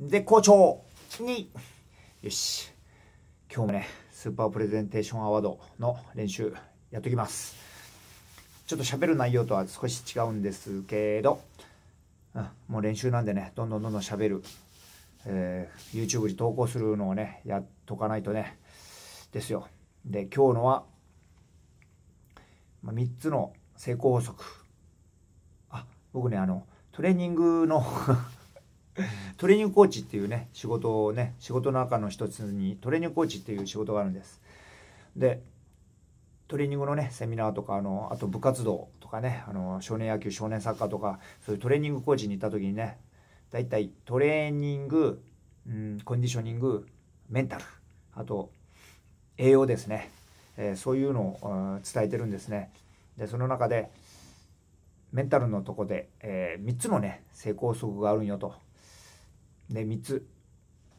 絶好調によし今日もねスーパープレゼンテーションアワードの練習やってきますちょっと喋る内容とは少し違うんですけど、うん、もう練習なんでねどんどんどんどん喋る、えー、YouTube に投稿するのをねやっとかないとねですよで今日のは、まあ、3つの成功法則あ僕ねあのトレーニングの トレーニングコーチっていうね仕事をね仕事の中の一つにトレーニングコーチっていう仕事があるんですでトレーニングのねセミナーとかあのあと部活動とかねあの少年野球少年サッカーとかそういうトレーニングコーチに行った時にね大体トレーニング、うん、コンディショニングメンタルあと栄養ですね、えー、そういうのを、伝えてるんですねでその中でメンタルのとこで、えー、3つのね成功則があるんよとね、3つ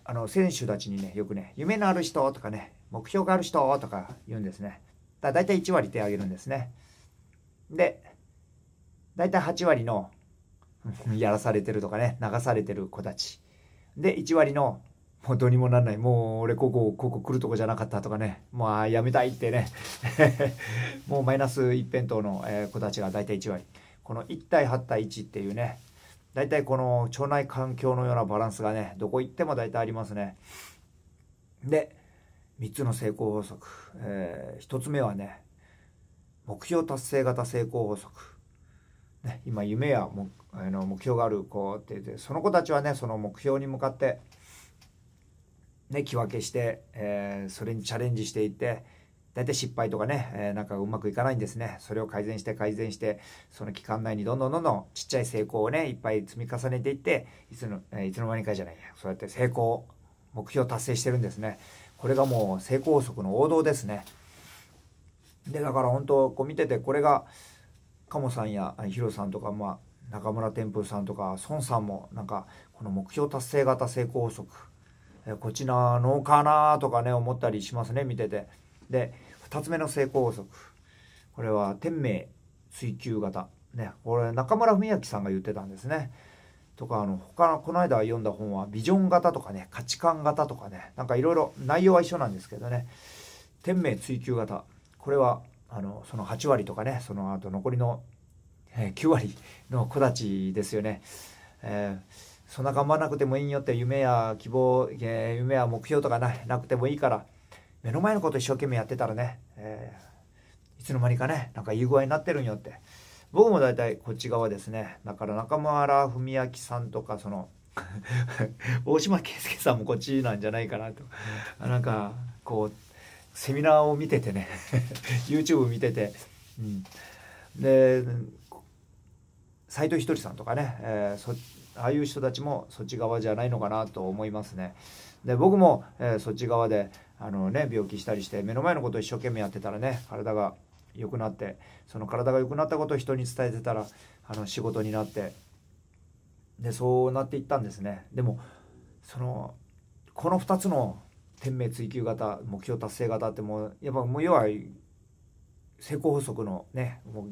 あの選手たちにねよくね夢のある人とかね目標がある人とか言うんですねだ大体1割手を挙げるんですねで大体8割のやらされてるとかね流されてる子たちで1割のもうどうにもなんないもう俺ここここ来るとこじゃなかったとかねもあやめたいってね もうマイナス一辺倒の子たちが大体1割この1対8対1っていうね大体この腸内環境のようなバランスがね、どこ行っても大体ありますね。で、3つの成功法則。えー、1つ目はね、目標達成型成功法則。ね、今、夢やもあの目標がある子ってって、その子たちはね、その目標に向かって、ね、気分けして、えー、それにチャレンジしていって、大体失敗とかね、えー、なんかうまくいかないんですね。それを改善して改善して、その期間内にどんどんどんどんちっちゃい成功をね、いっぱい積み重ねていって、いつの、えー、いつの間にかじゃないや。そうやって成功、目標達成してるんですね。これがもう成功則の王道ですね。で、だから本当、こう見てて、これが、鴨さんやヒロさんとか、まあ、中村天風さんとか、孫さんも、なんか、この目標達成型成功法則、えー、こちらのかなとかね、思ったりしますね、見てて。で2つ目の成功法則これは天命追求型ねこれ中村文明さんが言ってたんですねとかあの他のこの間読んだ本はビジョン型とかね価値観型とかねなんかいろいろ内容は一緒なんですけどね天命追求型これはあのその8割とかねその後残りの9割の子たちですよね、えー、そんな頑張らなくてもいいんよって夢や希望、えー、夢や目標とかななくてもいいから目の前のこと一生懸命やってたらね、えー、いつの間にかねなんかいい具合になってるんよって僕も大体こっち側ですねだから中村文明さんとかその 大島圭介さんもこっちなんじゃないかなとなんかこうセミナーを見ててね YouTube 見てて、うん、で斎藤ひとりさんとかね、えー、そああいう人たちもそっち側じゃないのかなと思いますね。で僕も、えー、そっち側であのね病気したりして目の前のことを一生懸命やってたらね体が良くなってその体が良くなったことを人に伝えてたらあの仕事になってでそうなっていったんですねでもそのこの2つの天命追求型目標達成型ってもうやっぱもう要は成功法則のねもう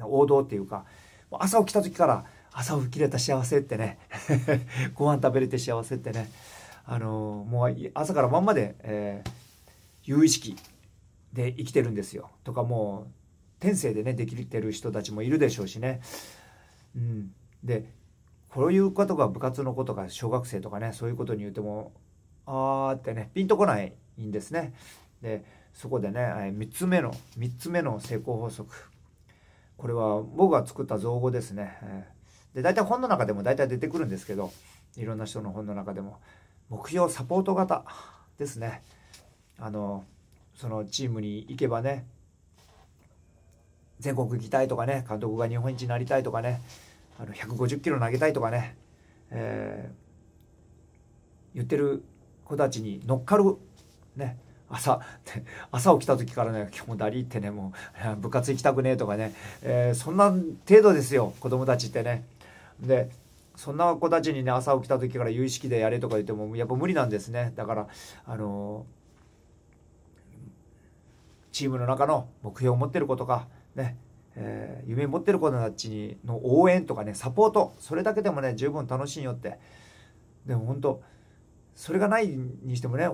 王道っていうか朝起きた時から朝起きれた幸せってね ご飯食べれて幸せってねあのもう朝から晩まで、えー、有意識で生きてるんですよとかもう天性でねできてる人たちもいるでしょうしね。うん、でこういうことが部活の子とか小学生とかねそういうことに言うてもあーってねピンとこないんですね。でそこでね3つ目の3つ目の成功法則これは僕が作った造語ですね。で大体本の中でも大体出てくるんですけどいろんな人の本の中でも目標サポート型ですね。あのそのチームに行けばね全国行きたいとかね監督が日本一になりたいとかねあの150キロ投げたいとかね、えー、言ってる子たちに乗っかるね朝 朝起きた時からね今日もダリってねもう部活行きたくねえとかね、えー、そんな程度ですよ子供たちってね。でそんな子たちにね朝起きた時から有意識でやれとか言ってもやっぱ無理なんですねだからあのチームの中の目標を持ってる子とかねえー、夢持ってる子たちの応援とかねサポートそれだけでもね十分楽しいよってでも本当それがないにしてもね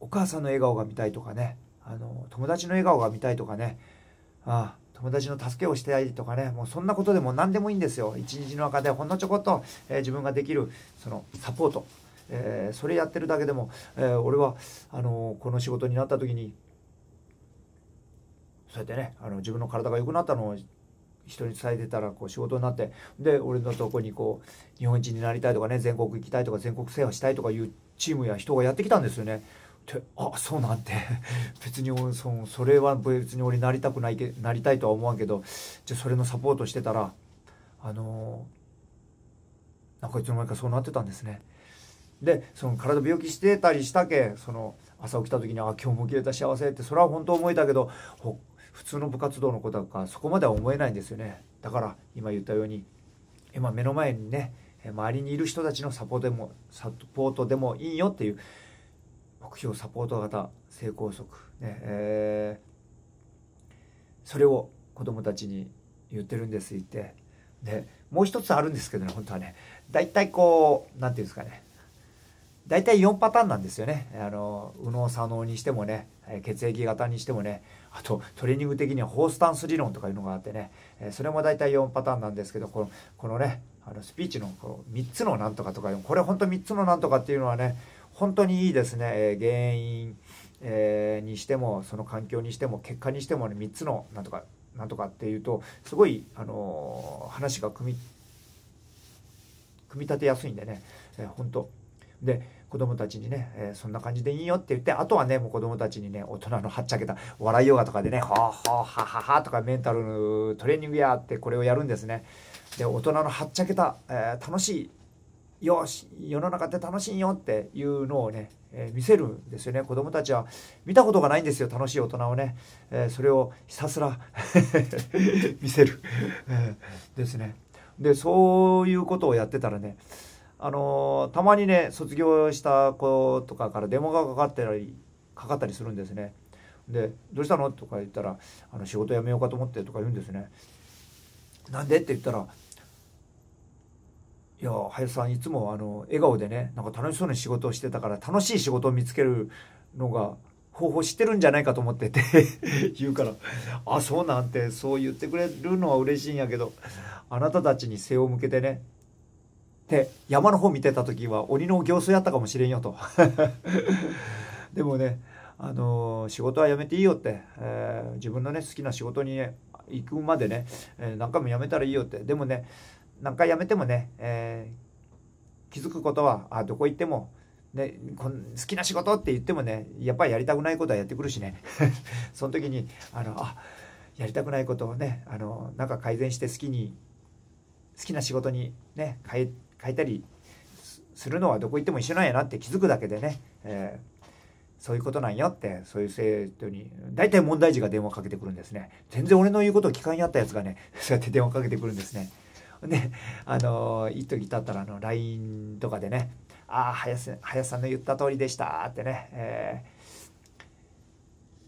お母さんの笑顔が見たいとかねあの友達の笑顔が見たいとかねああ友達の助けをしてたりとかねもうそんなことでも何でもいいんですよ一日の中でほんのちょこっと、えー、自分ができるそのサポート、えー、それやってるだけでも、えー、俺はあのこの仕事になった時にそうやってねあの自分の体が良くなったのを人に伝えてたらこう仕事になってで俺のとこにこう日本一になりたいとかね全国行きたいとか全国制覇したいとかいうチームや人がやってきたんですよね。ってあそうなんて 別にそそれは別に俺なりたくないけなりたいとは思わんけどじゃそれのサポートしてたらあのなんかいつの間にかそうなってたんですね。でその体病気してたりしたけその朝起きた時に「あ今日も起きれた幸せ」ってそれは本当思えたけど普通の部活動の子とかそこまでは思えないんですよねだから今言ったように今目の前にね周りにいる人たちのサポートでもサポートでもいいよっていう目標サポート型性拘束ね、えー、それを子供たちに言ってるんです言ってでもう一つあるんですけどね本当はね大体こう何て言うんですかね大体4パターンなんですよね。あの、右脳左脳にしてもね、血液型にしてもね、あとトレーニング的にはホースタンス理論とかいうのがあってね、それも大体4パターンなんですけど、この、このね、あのスピーチのこの3つのなんとかとか、これ本当3つのなんとかっていうのはね、本当にいいですね、えー、原因、えー、にしてもその環境にしても結果にしても、ね、3つのなんとかなんとかっていうとすごい、あのー、話が組み組み立てやすいんでね、えー、本当で子供たちにね、えー、そんな感じでいいよって言ってあとはねもう子供たちにね大人のはっちゃけた笑いヨガとかでね「はあはあははは」とかメンタルトレーニングやってこれをやるんですね。で大人のはっちゃけた、えー、楽しいよし世の中って楽しいよっていうのをね、えー、見せるんですよね子どもたちは見たことがないんですよ楽しい大人をね、えー、それをひたすら 見せる、えー、ですねでそういうことをやってたらねあのー、たまにね卒業した子とかから電話がかかったりかかったりするんですねで「どうしたの?」とか言ったら「あの仕事辞めようかと思って」とか言うんですね。なんでって言ったらいや林さんいつもあの笑顔でねなんか楽しそうに仕事をしてたから楽しい仕事を見つけるのが方法知ってるんじゃないかと思ってて 言うから「あそうなんてそう言ってくれるのは嬉しいんやけどあなたたちに背を向けてね」って山の方見てた時は鬼の行走やったかもしれんよと でもねあの仕事は辞めていいよって、えー、自分のね好きな仕事に行くまでね、えー、何回も辞めたらいいよってでもね何回やめてもね、えー、気づくことはあどこ行っても、ね、こ好きな仕事って言ってもねやっぱりやりたくないことはやってくるしね その時にあのあやりたくないことをねあのなんか改善して好きに好きな仕事にね変え変えたりするのはどこ行っても一緒なんやなって気づくだけでね、えーそういうことなんよって、そういう生徒に、大体問題児が電話かけてくるんですね。全然俺の言うことを聞かんやったやつがね、そうやって電話かけてくるんですね。ね、あの、一時経ったらあの、LINE とかでね、ああ、林さんの言った通りでしたってね、え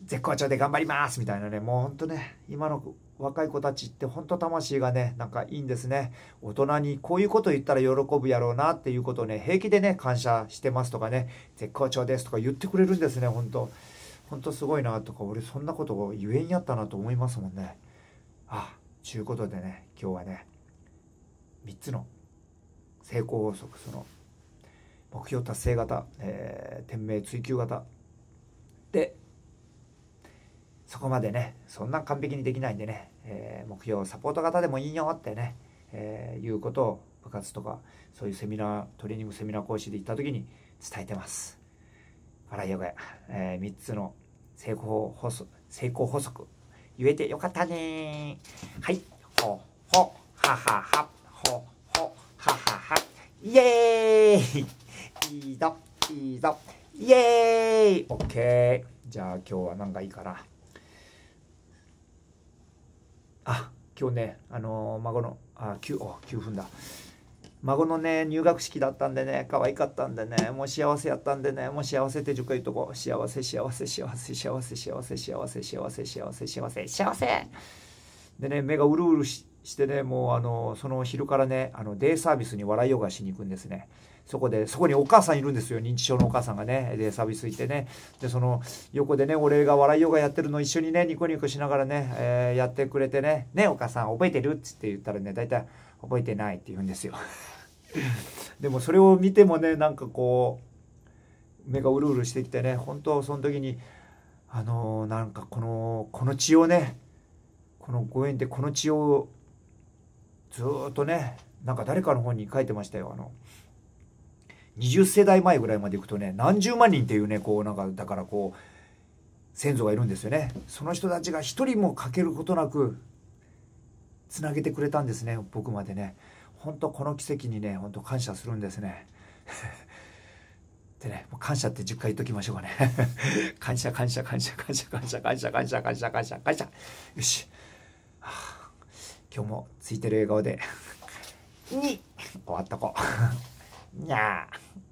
ー、絶好調で頑張りますみたいなね、もうほんとね、今の若い子たちってほんと魂がね、なんかいいんですね。大人にこういうこと言ったら喜ぶやろうなっていうことをね、平気でね、感謝してますとかね、絶好調ですとか言ってくれるんですね、ほんと。ほんとすごいなとか、俺そんなこと言えんやったなと思いますもんね。あ、ちゅうことでね、今日はね、3つの成功法則その目標達成型、えー、天命追求型でそこまでねそんな完璧にできないんでね、えー、目標サポート型でもいいよってね、えー、いうことを部活とかそういうセミナートレーニングセミナー講師で行った時に伝えてます。笑いよが、えー、3つの成功法則成功法則言えてよかったねはいほほはははイエーイいいぞいいぞイエーイオッケーじゃあ今日は何がいいかなあ今日ねあのー、孫のあ 9, お9分だ孫のね入学式だったんでね可愛かったんでねもう幸せやったんでねもう幸せって10回言うとこ幸せ幸せ幸せ幸せ幸せ幸せ幸せ幸せ幸せ幸せ幸せでね目がうるうるしてしてね、もうあの、その昼からね、あの、デイサービスに笑いヨガしに行くんですね。そこで、そこにお母さんいるんですよ。認知症のお母さんがね、デイサービス行ってね。で、その横でね、俺が笑いヨガやってるの一緒にね、ニコニコしながらね、えー、やってくれてね、ね、お母さん覚えてるっつって言ったらね、大体覚えてないって言うんですよ。でもそれを見てもね、なんかこう、目がうるうるしてきてね、本当その時に、あのー、なんかこの、この血をね、このご縁でこの血をずっとねなんか誰かの本に書いてましたよあの20世代前ぐらいまでいくとね何十万人っていうねこうなんかだからこう先祖がいるんですよねその人たちが一人も欠けることなくつなげてくれたんですね僕までね本当この奇跡にね本当感謝するんですね でね感謝って10回言っときましょうかね 感謝感謝感謝感謝感謝感謝感謝感謝感謝感謝よし今日もついてる笑顔でに 終わっとこう にゃー